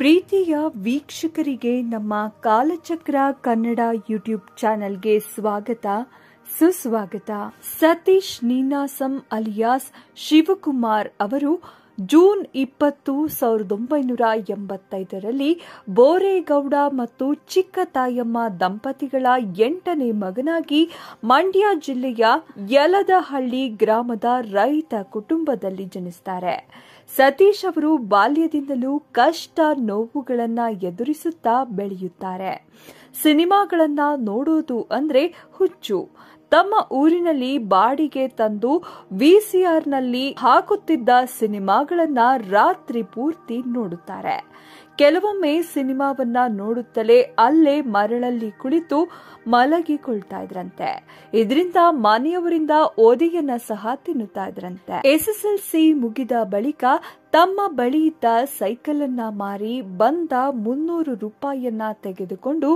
ಪ್ರೀತಿಯ ವೀಕ್ಷಕರಿಗೆ ನಮ್ಮ ಕಾಲಚಕ್ರ ಕನ್ನಡ ಯೂಟ್ಯೂಬ್ ಚಾನೆಲ್ಗೆ ಸ್ವಾಗತ ಸುಸ್ವಾಗತ ಸತೀಶ್ ನೀನಾಸಂ ಅಲಿಯಾಸ್ ಶಿವಕುಮಾರ್ ಅವರು ಜೂನ್ ಇಪ್ಪತ್ತು ಸಾವಿರದ ಒಂಬೈನೂರ ಎಂಬತ್ತೈದರಲ್ಲಿ ಬೋರೇಗೌಡ ಮತ್ತು ಚಿಕ್ಕ ತಾಯಮ್ಮ ದಂಪತಿಗಳ ಎಂಟನೇ ಮಗನಾಗಿ ಮಂಡ್ಯ ಜಿಲ್ಲೆಯ ಯಲದಹಳ್ಳಿ ಗ್ರಾಮದ ರೈತ ಕುಟುಂಬದಲ್ಲಿ ಜನಿಸುತ್ತಾರೆ ಸತೀಶ್ ಅವರು ಬಾಲ್ಯದಿಂದಲೂ ಕಷ್ಟ ನೋವುಗಳನ್ನು ಎದುರಿಸುತ್ತಾ ಬೆಳೆಯುತ್ತಾರೆ ಸಿನಿಮಾಗಳನ್ನ ನೋಡೋದು ಅಂದ್ರೆ ಹುಚ್ಚು ತಮ್ಮ ಊರಿನಲ್ಲಿ ಬಾಡಿಗೆ ತಂದು ವಿಸಿಆರ್ನಲ್ಲಿ ಹಾಕುತ್ತಿದ್ದ ಸಿನಿಮಾಗಳನ್ನ ರಾತ್ರಿ ಪೂರ್ತಿ ನೋಡುತ್ತಾರೆ ಕೆಲವೊಮ್ಮೆ ಸಿನಿಮಾವನ್ನ ನೋಡುತ್ತಲೇ ಅಲ್ಲೇ ಮರಳಲ್ಲಿ ಕುಳಿತು ಮಲಗಿಕೊಳ್ತಾ ಇದ್ರಂತೆ ಇದರಿಂದ ಮನೆಯವರಿಂದ ಓದಿಯನ್ನ ಸಹ ತಿನ್ನುತ್ತಾ ಇದ್ರಂತೆ ಎಸ್ಎಸ್ಎಲ್ಸಿ ಮುಗಿದ ಬಳಿಕ ತಮ್ಮ ಬಳಿಯಿದ್ದ ಸೈಕಲನ್ನ ಮಾರಿ ಬಂದ ಮುನ್ನೂರು ರೂಪಾಯಿಯನ್ನ ತೆಗೆದುಕೊಂಡು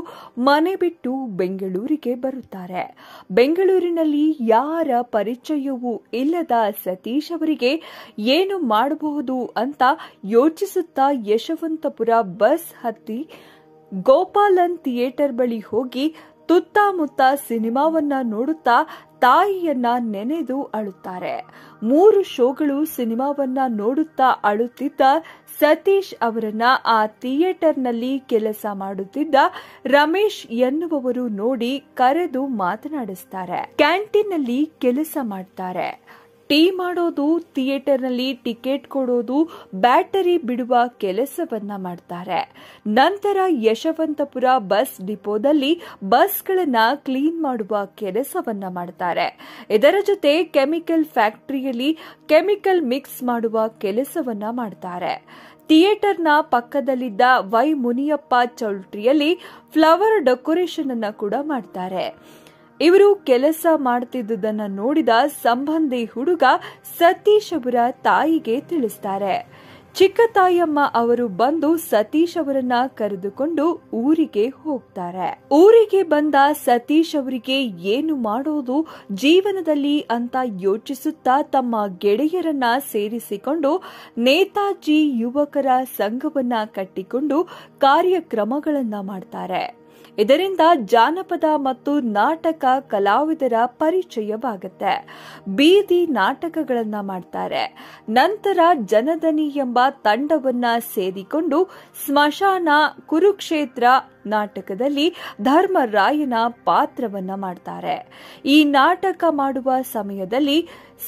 ಮನೆ ಬಿಟ್ಟು ಬೆಂಗಳೂರಿಗೆ ಬರುತ್ತಾರೆ ಬೆಂಗಳೂರಿನಲ್ಲಿ ಯಾರ ಪರಿಚಯವೂ ಇಲ್ಲದ ಸತೀಶ್ ಅವರಿಗೆ ಏನು ಮಾಡಬಹುದು ಅಂತ ಯೋಚಿಸುತ್ತಾ ಯಶವಂತಪುರ ಬಸ್ ಹತ್ತಿ ಗೋಪಾಲನ್ ಥಿಯೇಟರ್ ಬಳಿ ಹೋಗಿ ತುತ್ತಮುತ್ತ ಸಿನಿಮಾವನ್ನ ನೋಡುತ್ತಾ ತಾಯಿಯನ್ನ ನೆನೆದು ಅಳುತ್ತಾರೆ ಮೂರು ಶೋಗಳು ಸಿನಿಮಾವನ್ನ ನೋಡುತ್ತಾ ಅಳುತ್ತಿದ್ದ ಸತೀಶ್ ಅವರನ್ನ ಆ ಥಿಯೇಟರ್ನಲ್ಲಿ ಕೆಲಸ ಮಾಡುತ್ತಿದ್ದ ರಮೇಶ್ ಎನ್ನುವವರು ನೋಡಿ ಕರೆದು ಮಾತನಾಡಿಸ್ತಾರೆ ಕ್ಯಾಂಟೀನ್ ಕೆಲಸ ಮಾಡ್ತಾರೆ ಟೀ ಮಾಡೋದು ಥಿಯೇಟರ್ನಲ್ಲಿ ಟಿಕೆಟ್ ಕೊಡೋದು ಬ್ಯಾಟರಿ ಬಿಡುವ ಕೆಲಸವನ್ನ ಮಾಡ್ತಾರೆ ನಂತರ ಯಶವಂತಪುರ ಬಸ್ ಡಿಪೋದಲ್ಲಿ ಬಸ್ಗಳನ್ನು ಕ್ಲೀನ್ ಮಾಡುವ ಕೆಲಸವನ್ನ ಮಾಡ್ತಾರೆ ಇದರ ಜೊತೆ ಕೆಮಿಕಲ್ ಫ್ಯಾಕ್ಟರಿಯಲ್ಲಿ ಕೆಮಿಕಲ್ ಮಿಕ್ಸ್ ಮಾಡುವ ಕೆಲಸವನ್ನ ಮಾಡ್ತಾರೆ ಥಿಯೇಟರ್ನ ಪಕ್ಕದಲ್ಲಿದ್ದ ವೈ ಮುನಿಯಪ್ಪ ಚೌಲ್ಟ್ರಿಯಲ್ಲಿ ಫ್ಲವರ್ ಡೆಕೋರೇಷನ್ ಅನ್ನ ಕೂಡ ಮಾಡ್ತಾರೆ ಇವರು ಕೆಲಸ ಮಾಡುತ್ತಿದ್ದುದನ್ನು ನೋಡಿದ ಸಂಬಂಧಿ ಹುಡುಗ ಸತೀಶ್ ಅವರ ತಾಯಿಗೆ ತಿಳಿಸ್ತಾರೆ ಚಿಕ್ಕ ತಾಯಮ್ಮ ಅವರು ಬಂದು ಸತೀಶ್ ಅವರನ್ನ ಕರೆದುಕೊಂಡು ಊರಿಗೆ ಹೋಗ್ತಾರೆ ಊರಿಗೆ ಬಂದ ಸತೀಶ್ ಅವರಿಗೆ ಏನು ಮಾಡೋದು ಜೀವನದಲ್ಲಿ ಅಂತ ಯೋಚಿಸುತ್ತಾ ತಮ್ಮ ಗೆಳೆಯರನ್ನ ಸೇರಿಸಿಕೊಂಡು ನೇತಾಜಿ ಯುವಕರ ಸಂಘವನ್ನ ಕಟ್ಟಿಕೊಂಡು ಕಾರ್ಯಕ್ರಮಗಳನ್ನ ಮಾಡ್ತಾರೆ ಇದರಿಂದ ಜಾನಪದ ಮತ್ತು ನಾಟಕ ಕಲಾವಿದರ ಪರಿಚಯವಾಗುತ್ತೆ ಬೀದಿ ನಾಟಕಗಳನ್ನ ಮಾಡ್ತಾರೆ ನಂತರ ಜನದನಿ ಎಂಬ ತಂಡವನ್ನ ಸೇರಿಕೊಂಡು ಸ್ಮಶಾನ ಕುರುಕ್ಷೇತ್ರ ನಾಟಕದಲ್ಲಿ ಧರ್ಮರಾಯನ ಪಾತ್ರವನ್ನ ಮಾಡ್ತಾರೆ ಈ ನಾಟಕ ಮಾಡುವ ಸಮಯದಲ್ಲಿ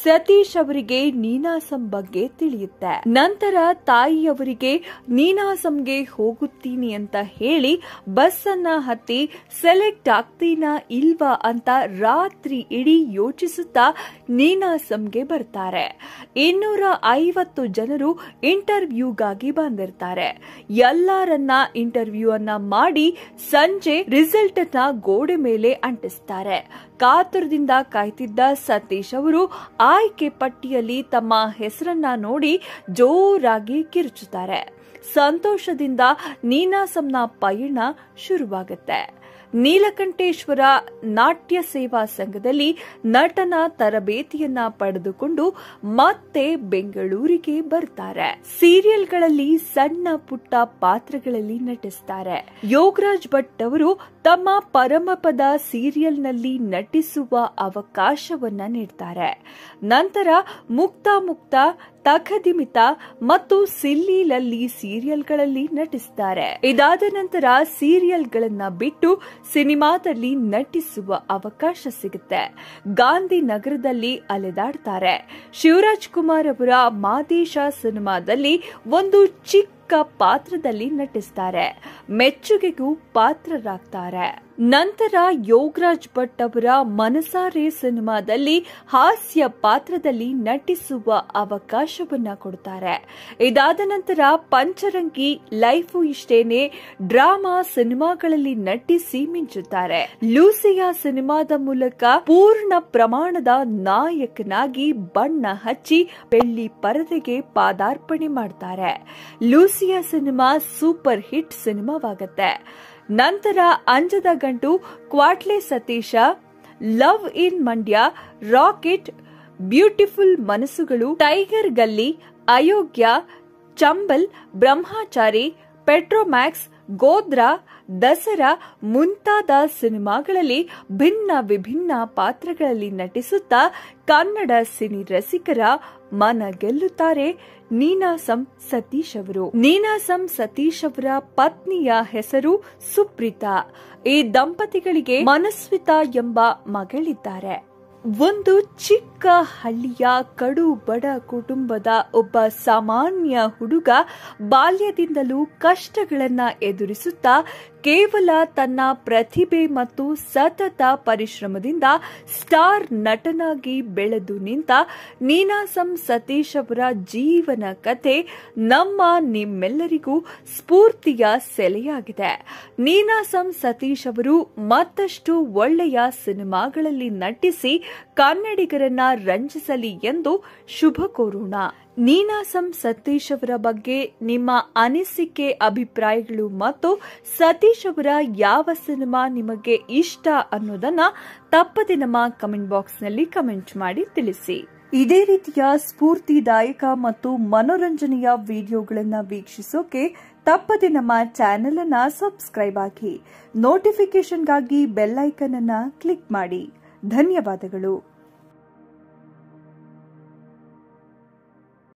ಸತೀಶ್ ಅವರಿಗೆ ನೀನಾಸಂ ಬಗ್ಗೆ ತಿಳಿಯುತ್ತೆ ನಂತರ ತಾಯಿಯವರಿಗೆ ನೀನಾಸಂಗೆ ಹೋಗುತ್ತೀನಿ ಅಂತ ಹೇಳಿ ಬಸ್ ಅನ್ನ ಹತ್ತಿ ಸೆಲೆಕ್ಟ್ ಆಗ್ತೀನ ಇಲ್ವಾ ಅಂತ ರಾತ್ರಿ ಇಡೀ ಯೋಚಿಸುತ್ತಾ ನೀನಾಸಂಗೆ ಬರ್ತಾರೆ ಇನ್ನೂರ ಐವತ್ತು ಜನರು ಇಂಟರ್ವ್ಯೂಗಾಗಿ ಬಂದಿರ್ತಾರೆ ಎಲ್ಲರನ್ನ ಇಂಟರ್ವ್ಯೂ ಅನ್ನ ಮಾಡಿ ಸಂಜೆ ರಿಸಲ್ಟ್ ಅನ್ನ ಗೋಡೆ ಮೇಲೆ ಅಂಟಿಸ್ತಾರೆ ಕಾತುರದಿಂದ ಕಾಯ್ತಿದ್ದ ಸತೀಶ್ ಅವರು ಆಯ್ಕೆ ಪಟ್ಟಿಯಲ್ಲಿ ತಮ್ಮ ಹೆಸರನ್ನ ನೋಡಿ ಜೋರಾಗಿ ಕಿರುಚುತ್ತಾರೆ ಸಂತೋಷದಿಂದ ನೀನಾಸಂನ ಪಯಣ ಶುರುವಾಗುತ್ತೆ ನೀಲಕಂಠೇಶ್ವರ ನಾಟ್ಯ ಸೇವಾ ಸಂಘದಲ್ಲಿ ನಟನ ತರಬೇತಿಯನ್ನ ಪಡೆದುಕೊಂಡು ಮತ್ತೆ ಬೆಂಗಳೂರಿಗೆ ಬರ್ತಾರೆ ಸೀರಿಯಲ್ಗಳಲ್ಲಿ ಸಣ್ಣ ಪುಟ್ಟ ಪಾತ್ರಗಳಲ್ಲಿ ನಟಿಸ್ತಾರೆ ಯೋಗರಾಜ್ ಭಟ್ ಅವರು ತಮ್ಮ ಪರಮಪದ ಸೀರಿಯಲ್ನಲ್ಲಿ ನಟಿಸುವ ಅವಕಾಶವನ್ನ ನೀಡ್ತಾರೆ ನಂತರ ಮುಕ್ತ ಮುಕ್ತ ತಖದಿಮಿತ ಮತ್ತು ಸಿಲ್ಲಿ ಲಲ್ಲಿ ಸೀರಿಯಲ್ಗಳಲ್ಲಿ ನಟಿಸಿದ್ದಾರೆ ಇದಾದ ನಂತರ ಸೀರಿಯಲ್ಗಳನ್ನ ಬಿಟ್ಟು ಸಿನಿಮಾದಲ್ಲಿ ನಟಿಸುವ ಅವಕಾಶ ಸಿಗುತ್ತೆ ಗಾಂಧಿ ನಗರದಲ್ಲಿ ಅಲೆದಾಡ್ತಾರೆ ಶಿವರಾಜ್ ಕುಮಾರ್ ಅವರ ಮಾದೇಶ ಸಿನಿಮಾದಲ್ಲಿ ಒಂದು ಚಿಕ್ಕ ಪಾತ್ರದಲ್ಲಿ ನಟಿಸ್ತಾರೆ ಮೆಚ್ಚುಗೆಗೂ ಪಾತ್ರರಾಗ್ತಾರೆ ನಂತರ ಯೋಗರಾಜ್ ಭಟ್ ಅವರ ಮನಸಾರೆ ಸಿನಿಮಾದಲ್ಲಿ ಹಾಸ್ಯ ಪಾತ್ರದಲ್ಲಿ ನಟಿಸುವ ಅವಕಾಶವನ್ನ ಕೊಡ್ತಾರೆ ಇದಾದ ನಂತರ ಪಂಚರಂಗಿ ಲೈಫು ಇಷ್ಟೇನೆ ಡ್ರಾಮಾ ಸಿನಿಮಾಗಳಲ್ಲಿ ನಟಿಸಿ ಮಿಂಚುತ್ತಾರೆ ಲೂಸಿಯಾ ಸಿನಿಮಾದ ಮೂಲಕ ಪೂರ್ಣ ಪ್ರಮಾಣದ ನಾಯಕನಾಗಿ ಬಣ್ಣ ಹಚ್ಚಿ ಬೆಳ್ಳಿ ಪರದೆಗೆ ಪಾದಾರ್ಪಣೆ ಮಾಡ್ತಾರೆ ಲೂಸಿಯಾ ಸಿನಿಮಾ ಸೂಪರ್ ಹಿಟ್ ಸಿನಿಮಾವಾಗತ್ತೆ ನಂತರ Anjada Gantu Kwatle Satisha love in Mandya rocket beautiful Manasugalu tiger Galli Ayogya Chambal Brahmachari petromax Godhra Dasara ಮುಂತಾದ ಸಿನಿಮಾಗಳಲ್ಲಿ ಭಿನ್ನ ವಿಭಿನ್ನ ಪಾತ್ರಗಳಲ್ಲಿ ನಟಿಸುತ್ತಾ ಕನ್ನಡ ಸಿನಿ ರಸಿಕರ ಮನ ಗೆಲ್ಲುತ್ತಾರೆ ನೀನಾಸಂ ಸತೀಶ್ ಅವರು ನೀನಾಸಂ ಸತೀಶ್ ಅವರ ಪತ್ನಿಯ ಹೆಸರು ಸುಪ್ರೀತಾ ಈ ದಂಪತಿಗಳಿಗೆ ಮನಸ್ವಿತಾ ಎಂಬ ಮಗಳಿದ್ದಾರೆ ಒಂದು ಚಿಕ್ಕ ಹಳ್ಳಿಯ ಕಡು ಬಡ ಕುಟುಂಬದ ಒಬ್ಬ ಸಾಮಾನ್ಯ ಹುಡುಗ ಬಾಲ್ಯದಿಂದಲೂ ಕಷ್ಟಗಳನ್ನು ಎದುರಿಸುತ್ತಾ ಕೇವಲ ತನ್ನ ಪ್ರತಿಭೆ ಮತ್ತು ಸತತ ಪರಿಶ್ರಮದಿಂದ ಸ್ಟಾರ್ ನಟನಾಗಿ ಬೆಳೆದು ನಿಂತ ನೀನಾಸಂ ಸತೀಶ್ ಅವರ ಜೀವನ ಕಥೆ ನಮ್ಮ ನಿಮ್ಮೆಲ್ಲರಿಗೂ ಸ್ಫೂರ್ತಿಯ ಸೆಲೆಯಾಗಿದೆ ನೀನಾಸಂ ಸತೀಶ್ ಅವರು ಮತ್ತಷ್ಟು ಒಳ್ಳೆಯ ಸಿನಿಮಾಗಳಲ್ಲಿ ನಟಿಸಿ ಕನ್ನಡಿಗರನ್ನ ರಂಜಿಸಲಿ ಎಂದು ಶುಭ ಕೋರೋಣ ನೀನಾಸಂ ಸತೀಶ್ ಅವರ ಬಗ್ಗೆ ನಿಮ್ಮ ಅನಿಸಿಕೆ ಅಭಿಪ್ರಾಯಗಳು ಮತ್ತು ಸತೀಶ್ ಅವರ ಯಾವ ಸಿನಿಮಾ ನಿಮಗೆ ಇಷ್ಟ ಅನ್ನೋದನ್ನ ತಪ್ಪದೆ ನಮ್ಮ ಕಮೆಂಟ್ ಬಾಕ್ಸ್ನಲ್ಲಿ ಕಮೆಂಟ್ ಮಾಡಿ ತಿಳಿಸಿ ಇದೇ ರೀತಿಯ ಸ್ಫೂರ್ತಿದಾಯಕ ಮತ್ತು ಮನೋರಂಜನೆಯ ವಿಡಿಯೋಗಳನ್ನು ವೀಕ್ಷಿಸೋಕೆ ತಪ್ಪದೆ ನಮ್ಮ ಚಾನೆಲ್ ಅನ್ನ ಸಬ್ಸ್ಕ್ರೈಬ್ ಆಗಿ ನೋಟಿಫಿಕೇಶನ್ಗಾಗಿ ಬೆಲ್ಲೈಕನ್ ಅನ್ನ ಕ್ಲಿಕ್ ಮಾಡಿ ಧನ್ಯವಾದಗಳು